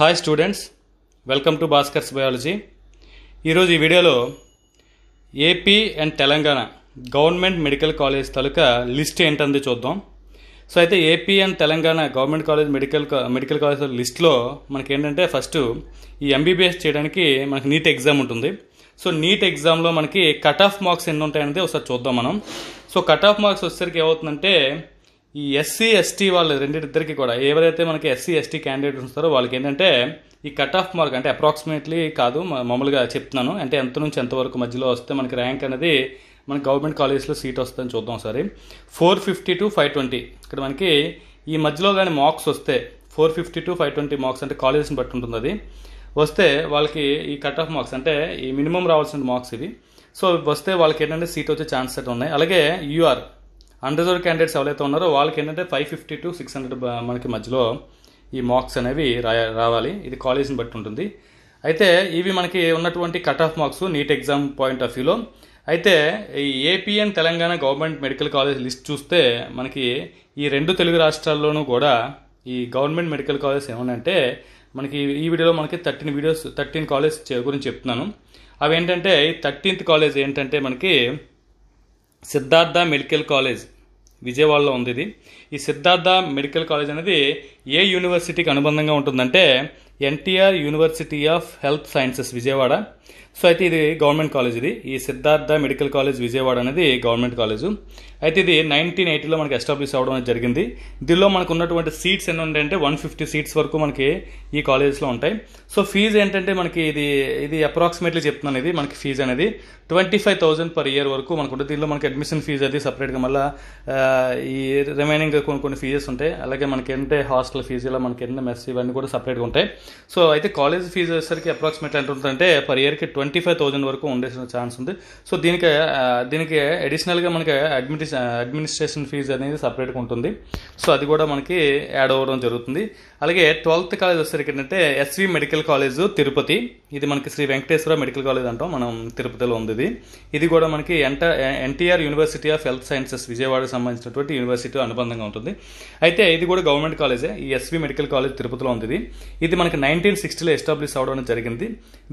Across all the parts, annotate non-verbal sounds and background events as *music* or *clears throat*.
hi students welcome to Bhaskar's biology ఈరోజు ఈ వీడియోలో AP and Telangana government medical college తాలూకా లిస్ట్ ఏంటంది చూద్దాం సో అయితే AP and Telangana government college medical medical college లిస్ట్లో మనకి ఏంటంటే ఫస్ట్ ఈ ఎంబీబీఎస్ చేయడానికి మనకి నీట్ ఎగ్జామ్ ఉంటుంది సో నీట్ ఎగ్జామ్లో మనకి కట్ ఆఫ్ మార్క్స్ ఎన్ని ఉంటాయనేది ఒకసారి చూద్దాం మనం సో కట్ ఆఫ్ మార్క్స్ వచ్చేసరికి ఏమవుతుందంటే ఈ ఎస్సీ ఎస్టీ వాళ్ళు రెండింటిద్దరికి కూడా ఎవరైతే మనకి ఎస్సీ ఎస్టీ క్యాండిడేట్ ఉంటారో వాళ్ళకి ఏంటంటే ఈ కట్ ఆఫ్ మార్క్ అంటే అప్రాక్సిమేట్లీ కాదు మామూలుగా చెప్తున్నాను అంటే ఎంత నుంచి ఎంతవరకు మధ్యలో వస్తే మనకి ర్యాంక్ అనేది మనకి గవర్నమెంట్ కాలేజెస్లో సీట్ వస్తుందని చూద్దాం ఒకసారి four fifty to five twenty ఇక్కడ మనకి ఈ మధ్యలో కానీ మార్క్స్ వస్తే four fifty to five twenty marks అంటే కాలేజెస్ని బట్టి ఉంటుంది అది వస్తే వాళ్ళకి ఈ కట్ ఆఫ్ మార్క్స్ అంటే ఈ మినిమం రావాల్సిన మార్క్స్ ఇవి సో వస్తే వాళ్ళకి ఏంటంటే సీట్ వచ్చే ఛాన్సెస్ అయితే ఉన్నాయి అలాగే యూఆర్ అండర్జర్వ్ క్యాండిడేట్స్ ఎవరైతే ఉన్నారో వాళ్ళకి ఏంటంటే five fifty to six hundred మనకి మధ్యలో ఈ మార్క్స్ అనేవి రావాలి ఇది కాలేజీని బట్టి ఉంటుంది అయితే ఇవి మనకి ఉన్నటువంటి cut off marks NEET exam point of వ్యూలో అయితే ఈ AP and Telangana government medical college list చూస్తే మనకి ఈ రెండు తెలుగు రాష్ట్రాల్లోనూ కూడా ఈ గవర్నమెంట్ మెడికల్ కాలేజ్ ఏమన్నంటే మనకి ఈ వీడియోలో మనకి థర్టీన్ వీడియోస్ థర్టీన్ కాలేజ్ గురించి చెప్తున్నాను అవి ఏంటంటే ఈ థర్టీన్త్ కాలేజ్ ఏంటంటే మనకి సిద్ధార్థ మెడికల్ కాలేజ్ విజయవాడలో ఉంది ఇది ఈ సిద్ధార్థ మెడికల్ కాలేజ్ అనేది ఏ యూనివర్సిటీకి అనుబంధంగా ఉంటుందంటే NTR university of health sciences Vijayawada so అయితే ఇది గవర్నమెంట్ కాలేజ్ ఇది ఈ సిద్ధార్థ మెడికల్ కాలేజ్ విజయవాడ అనేది గవర్నమెంట్ కాలేజు అయితే ఇది నైన్టీన్ ఎయిటీలో మనకి ఎస్టాబ్లిష్ అవ్వడం అనేది జరిగింది దీనిలో మనకు ఉన్నటువంటి సీట్స్ ఎన్ని ఉంటాయంటే వన్ ఫిఫ్టీ సీట్స్ వరకు మనకి ఈ కాలేజెస్లో ఉంటాయి సో ఫీజు ఏంటంటే మనకి ఇది ఇది అప్రాక్సిమేట్లీ చెప్తున్నాను ఇది మనకి ఫీజు అనేది twenty five thousand per year వరకు మనకు ఉంటుంది దీనిలో మనకి అడ్మిషన్ ఫీజు అది సపరేట్గా మళ్ళీ ఈ రిమైనింగ్ కొన్ని కొన్ని ఫీజెస్ ఉంటాయి అలాగే మనకి ఏంటంటే హాస్టల్ ఫీజు ఇలా మనకి ఏంటంటే మెస్ ఇవన్నీ కూడా సపరేట్గా ఉంటాయి సో అయితే కాలేజ్ ఫీజు వచ్చేసరికి అప్రాక్సిమేట్ ఎంత ఉంటుందంటే పర్ ఇయర్కి ట్వంటీ ఫైవ్ థౌజండ్ వరకు ఉండే ఛాన్స్ ఉంది సో దీనికి దీనికి అడిషనల్గా మనకి అడ్మినిస్ అడ్మినిస్ట్రేషన్ ఫీజు అనేది సపరేట్గా ఉంటుంది సో అది కూడా మనకి యాడ్ అవ్వడం జరుగుతుంది అలాగే ట్వెల్త్ కాలేజ్ వచ్చేసరికి ఏంటంటే ఎస్వి మెడికల్ కాలేజ్ తిరుపతి ఇది మనకి శ్రీ వెంకటేశ్వర మెడికల్ కాలేజ్ అంటాం మనం తిరుపతిలో ఉంది ఇది కూడా మనకి ఎన్ట NTR university of health sciences విజయవాడకు సంబంధించినటువంటి యూనివర్సిటీ అనుబంధంగా ఉంటుంది అయితే ఇది కూడా గవర్నమెంట్ కాలేజే ఈ ఎస్వి మెడికల్ కాలేజ్ తిరుపతిలో ఉంది ఇది మనకి నైన్టీన్ సిక్స్టీలో ఎస్టాబ్లిష్ అవడం జరిగింది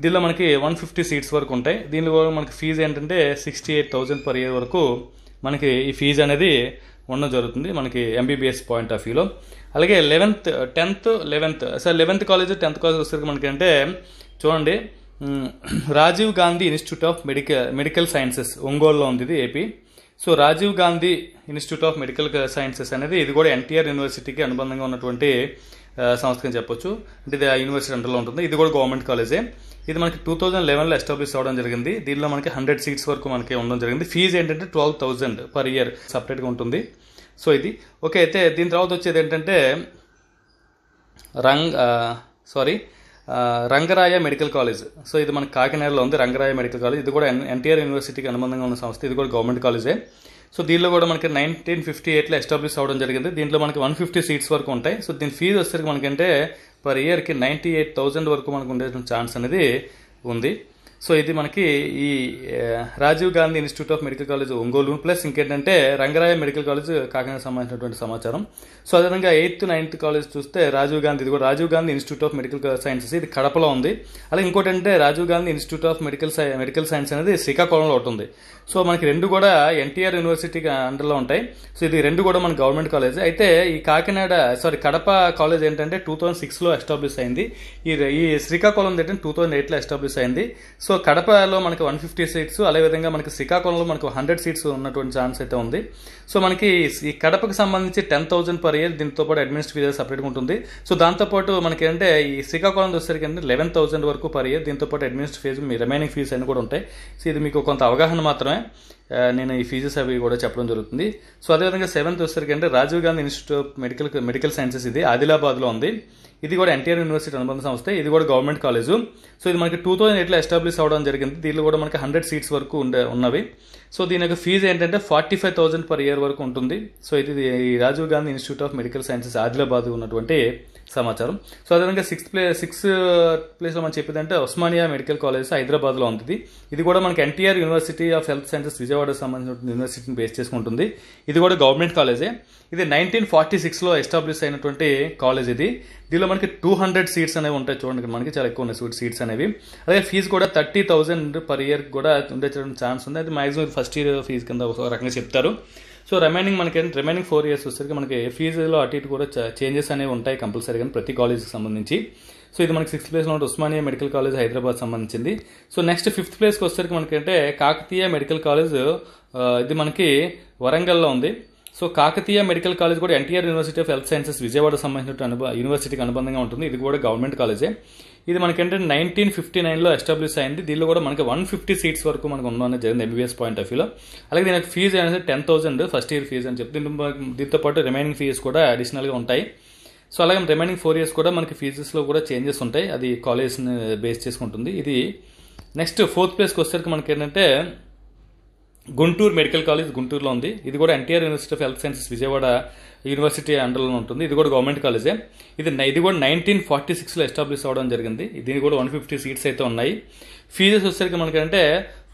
దీనిలో మనకి వన్ ఫిఫ్టీ సీట్స్ వరకు ఉంటాయి దీనిలో మనకి ఫీజు ఏంటంటే sixty eight thousand per year వరకు మనకి ఈ ఫీజు అనేది ఉండడం జరుగుతుంది మనకి ఎంబీబీఎస్ పాయింట్ ఆఫ్ వ్యూలో అలాగే eleventh tenth eleventh sir eleventh college tenth college వచ్చేసరికి మనకి అంటే చూడండి *clears throat* Rajiv Gandhi institute of medical medical sciences ఒంగోలులో ఉంది ఇది AP so Rajiv Gandhi institute of medical sciences అనేది ఇది కూడా ఎన్టీఆర్ యూనివర్సిటీకి అనుబంధంగా ఉన్నటువంటి సంస్థ అని చెప్పొచ్చు అంటే ఇది యూనివర్సిటీ అండర్లో ఉంటుంది ఇది కూడా గవర్నమెంట్ కాలేజే ఇది మనకి టూ థౌజండ్ లెవెన్లో ఎస్టాబ్లిష్ అవ్వడం జరిగింది దీనిలో మనకి హండ్రెడ్ సీట్స్ వరకు మనకి ఉండడం జరిగింది ఫీజు ఏంటంటే ట్వెల్వ్ థౌజండ్ పర్ ఇయర్ సపరేట్గా ఉంటుంది సో ఇది ఓకే అయితే దీని తర్వాత వచ్చేది ఏంటంటే రంగ్ sorry Rangaraya medical college so ఇది మన కాకినాడలో ఉంది రంగరాయ మెడికల్ కాలేజ్ ఇది కూడా ఎన్టీఆర్ యూనివర్సిటీకి అనుబంధంగా ఉన్న సంస్థ ఇది కూడా గవర్నమెంట్ కాలేజే సో దీనిలో కూడా మనకి నైన్టీన్ ఫిఫ్టీ ఎయిట్లో ఎస్టాబ్లిష్ అవ్వడం జరిగింది దీంట్లో మనకి వన్ ఫిఫ్టీ సీట్స్ వరకు ఉంటాయి సో దీని ఫీజు వచ్చేసరికి మనకంటే పర్ ఇయర్కి నైంటీ ఎయిట్ థౌజండ్ వరకు మనకు ఉండే ఛాన్స్ అనేది ఉంది సో ఇది మనకి ఈ Rajiv Gandhi institute of medical college Ongole plus ఇంకేంటంటే రంగరాయ మెడికల్ కాలేజ్ కాకినాడ సంబంధించినటువంటి సమాచారం సో అదేవిధంగా ఎయిత్ నైన్త్ కాలేజ్ చూస్తే రాజీవ్ గాంధీ ఇది కూడా Rajiv Gandhi institute of medical sciences ఇది కడపలో ఉంది అలాగే ఇంకోటి అంటే Rajiv Gandhi institute of medical medical science అనేది శ్రీకాకుళంలో ఒకటి ఉంది సో మనకి రెండు కూడా ఎన్టీఆర్ యూనివర్సిటీ అండర్లో ఉంటాయి సో ఇది రెండు కూడా మన గవర్నమెంట్ కాలేజ్ అయితే ఈ కాకినాడ సారీ కడప కాలేజ్ ఏంటంటే టూ థౌజండ్ సిక్స్లో ఎస్టాబ్లిష్ అయింది ఈ శ్రీకాకుళం ఏంటంటే టూ థౌజండ్ ఎయిట్లో ఎస్టాబ్లిష్ అయింది సో సో కడపలో మనకి వన్ ఫిఫ్టీ సీట్స్ అదేవిధంగా మనకి శ్రీకాకుళంలో మనకు హండ్రెడ్ సీట్స్ ఉన్నటువంటి ఛాన్స్ అయితే ఉంది సో మనకి ఈ కడపకు సంబంధించి టెన్ థౌసండ్ పర్ ఇయర్ దీంతో పాటు అడ్మినిస్ట్రేటివ్ సపరేట్గా ఉంటుంది సో దాంతోపాటు మనకి ఏంటంటే ఈ శ్రీకాకుళం వచ్చేసరికి అంటే లెవెన్ థౌసండ్ వరకు పర్ ఇయర్ దీంతో పాటు అడ్మినిస్ట్రేటివ్ ఫీజు మీ రిమైనింగ్ ఫీజు అన్ని కూడా ఉంటాయి సో ఇది మీకు కొంత అవగాహన మాత్రమే నేను ఈ ఫీజెస్ అవి కూడా చెప్పడం జరుగుతుంది సో అదేవిధంగా సెవెంత్ వచ్చేసరికి అంటే Rajiv Gandhi institute of medical medical sciences ఇది ఆదిలాబాద్లో ఉంది ఇది కూడా ఎన్టీఆర్ యూనివర్సిటీ అనుబంధ సంస్థ ఇది కూడా గవర్నమెంట్ కాలేజు సో ఇది మనకి టూ థౌజండ్ ఎయిట్లో ఎస్టాబ్లిష్ అవ్వడం జరిగింది దీనిలో కూడా మనకి హండ్రెడ్ సీట్స్ వరకు ఉండే ఉన్నవి సో దీని యొక్క ఫీజు ఏంటంటే forty five thousand per year వరకు ఉంటుంది సో ఇది Rajiv Gandhi institute of medical sciences Adilabad ఉన్నటువంటి సమాచారం సో అదేవిధంగా సిక్స్త్ ప్లే ప్లేస్ ప్లేస్లో మనం అంటే ఉస్మానియా మెడికల్ కాలేజ్ హైదరాబాద్లో ఉంటుంది ఇది కూడా మనకి NTR university of health sciences Vijayawada సంబంధించిన యూనివర్సిటీని బేస్ చేసుకుంటుంది ఇది కూడా గవర్నమెంట్ కాలేజే ఇది నైన్టీన్ ఫార్టీ సిక్స్లో ఎస్టాబ్లిష్ అయినటువంటి కాలేజ్ ఇది దీనిలో మనకి టూ హండ్రెడ్ సీట్స్ అనేవి ఉంటాయి చూడండి మనకి చాలా ఎక్కువ ఉన్నాయి సీట్స్ అనేవి అలాగే ఫీజు కూడా థర్టీ థౌసండ్ పర్ ఇయర్ కూడా ఉండే ఛాన్స్ ఉంది అది మాక్సిమం ఫస్ట్ ఇయర్ ఫీజు కింద ఒక రకంగా చెప్తారు సో రిమైనింగ్ మనకి రిమైనింగ్ ఫోర్ ఇయర్స్ వచ్చేసరికి మనకి ఫీజులో అటు ఇటు కూడా చేంజెస్ అనేవి ఉంటాయి కంపల్సరీగా ప్రతి కాలేజ్కి సంబంధించి సో ఇది మనకి సిక్స్త్ ప్లేస్లో ఉంటే ఉస్మానియా మెడికల్ కాలేజ్ హైదరాబాద్ సంబంధించింది సో నెక్స్ట్ ఫిఫ్త్ ప్లేస్కి వచ్చేసరికి మనకంటే కాకతీయ మెడికల్ కాలేజ్ ఇది మనకి వరంగల్లో ఉంది సో కాకతీయ మెడికల్ కాలేజ్ కూడా NTR university of health sciences Vijayawada సంబంధించిన అనుబ యూనివర్సిటీకి అనుబంధంగా ఉంటుంది ఇది కూడా గవర్నమెంట్ కాలేజే ఇది మనకంటే నైన్టీన్ ఫిఫ్టీ నైన్లో ఎస్టాబ్లిష్ అయింది దీనిలో కూడా మనకి వన్ ఫిఫ్టీ సీట్స్ వరకు మనకు ఉండడం జరిగింది ఎంబీబీఎస్ పాయింట్ ఆఫ్ వ్యూలో అలాగే దీనికి ఫీజు అనేది ten thousand first year fee అని చెప్పి దీంతో పాటు రిమైనింగ్ ఫీజు కూడా అడిషనల్గా ఉంటాయి సో అలాగే రిమైనింగ్ ఫోర్ ఇయర్స్ కూడా మనకి ఫీజెస్లో కూడా చేంజెస్ ఉంటాయి అది కాలేజ్ని బేస్ చేసుకుంటుంది ఇది నెక్స్ట్ ఫోర్త్ ప్లేస్కి వచ్చేసరికి మనకి ఏంటంటే గుంటూరు మెడికల్ కాలేజ్ గుంటూరులో ఉంది ఇది కూడా NTR university of health sciences Vijayawada university అండర్లో ఉంటుంది ఇది కూడా గవర్నమెంట్ కాలేజే ఇది ఇది కూడా నైన్టీన్ ఫార్టీ సిక్స్లో ఎస్టాబ్లిష్ అవ్వడం జరిగింది దీనికి కూడా వన్ ఫిఫ్టీ సీట్స్ అయితే ఉన్నాయి ఫీజెస్ వచ్చేసరికి మనకంటే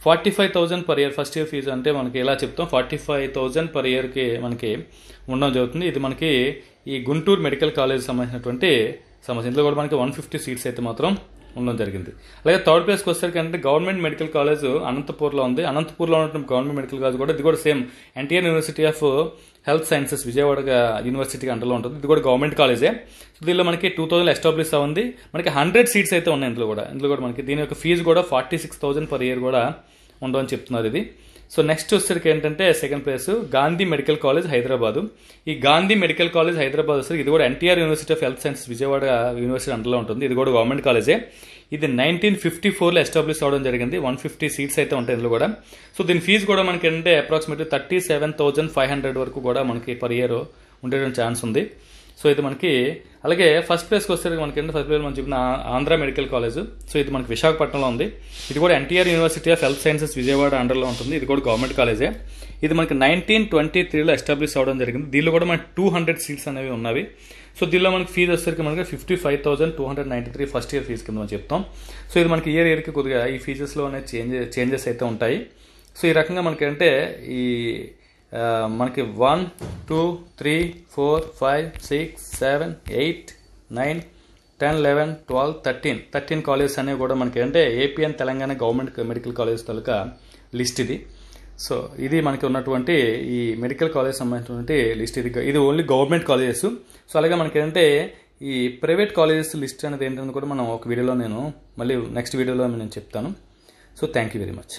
forty five thousand per year first year fee అంటే మనకి ఎలా చెప్తాం ఫార్టీ ఫైవ్ థౌజండ్ పర్ ఇయర్కి మనకి ఉండడం జరుగుతుంది ఇది మనకి ఈ గుంటూరు మెడికల్ కాలేజ్ సంబంధించినటువంటి సమస్య ఇందులో కూడా మనకి వన్ ఫిఫ్టీ సీట్స్ అయితే మాత్రం ఉండడం జరిగింది అలాగే థర్డ్ ప్లేస్కి వచ్చేసరికి అంటే గవర్నమెంట్ మెడికల్ కాలేజ్ అనంతపూర్లో ఉంది అనంతపూర్లో ఉన్నటువంటి గవర్నమెంట్ మెడికల్ కాలేజ్ కూడా ఇది కూడా same NTR university of health sciences Vijayawada యూనివర్సిటీకి అండర్లో ఉంటుంది ఇది కూడా గవర్నమెంట్ కాలేజే దీనిలో మనకి టూ థౌజండ్ ఎస్టాబ్లిష్ అవుంది మనకి హండ్రెడ్ సీట్స్ అయితే ఉన్నాయి ఇందులో కూడా ఇందులో కూడా మనకి దీని యొక్క ఫీజు కూడా forty six thousand per year కూడా ఉండవని చెప్తున్నారు ఇది సో నెక్స్ట్ వచ్చేసరికి ఏంటంటే second place Gandhi medical college Hyderabad ఈ గాంధీ మెడికల్ కాలేజ్ హైదరాబాద్ వస్తుంది ఇది కూడా NTR university of health science Vijayawada university అండర్లో ఉంటుంది ఇది కూడా గవర్నమెంట్ కాలేజే ఇది నైన్టీన్ ఫిఫ్టీ ఫోర్లో ఎస్టాబ్లిష్ అవ్వడం జరిగింది వన్ ఫిఫ్టీ సీట్స్ అయితే ఉంటాయి ఇందులో కూడా సో దీని ఫీజు కూడా మనకి ఏంటంటే approximately thirty seven thousand five hundred వరకు కూడా మనకి పర్ ఇయర్ ఉండేటువంటి ఛాన్స్ ఉంది సో ఇది మనకి అలాగే ఫస్ట్ ప్లేస్కి వస్తే మనకి ఏంటంటే ఫస్ట్ ప్లేస్ మనం చెప్పిన ఆంధ్ర మెడికల్ కాలేజ్ సో ఇది మనకి విశాఖపట్నంలో ఉంది ఇది కూడా NTR university of health sciences Vijayawada అండర్లో ఉంటుంది ఇది కూడా గవర్నమెంట్ కాలేజే ఇది మనకి నైన్టీన్ ట్వంటీ త్రీలో ఎస్టాబ్లిష్ అవ్వడం జరిగింది దీనిలో కూడా మనకి టూ హండ్రెడ్ సీట్స్ అనేవి ఉన్నవి సో దీనిలో మనకి ఫీజు వచ్చేసరికి మనకి fifty five thousand two hundred ninety three first year fee కింద మనం చెప్తాం సో ఇది మనకి ఇయర్ ఇయర్కి కొద్దిగా ఈ ఫీజెస్లో అనేది చేంజ్ చేంజెస్ అయితే ఉంటాయి సో ఈ రకంగా మనకి అంటే ఈ Uh, మనకి one two three four five six seven eight nine ten eleven twelve thirteen thirteen colleges అనేవి కూడా మనకి అంటే AP and Telangana government medical college తలక లిస్ట్ ఇది సో ఇది మనకి ఉన్నటువంటి ఈ మెడికల్ కాలేజ్ సంబంధించినటువంటి లిస్ట్ ఇది ఇది ఓన్లీ గవర్నమెంట్ కాలేజెస్ సో అలాగే మనకి ఏంటంటే ఈ ప్రైవేట్ కాలేజెస్ లిస్ట్ అనేది ఏంటని కూడా మనం ఒక వీడియోలో నేను మళ్ళీ నెక్స్ట్ వీడియోలో నేను చెప్తాను so thank you very much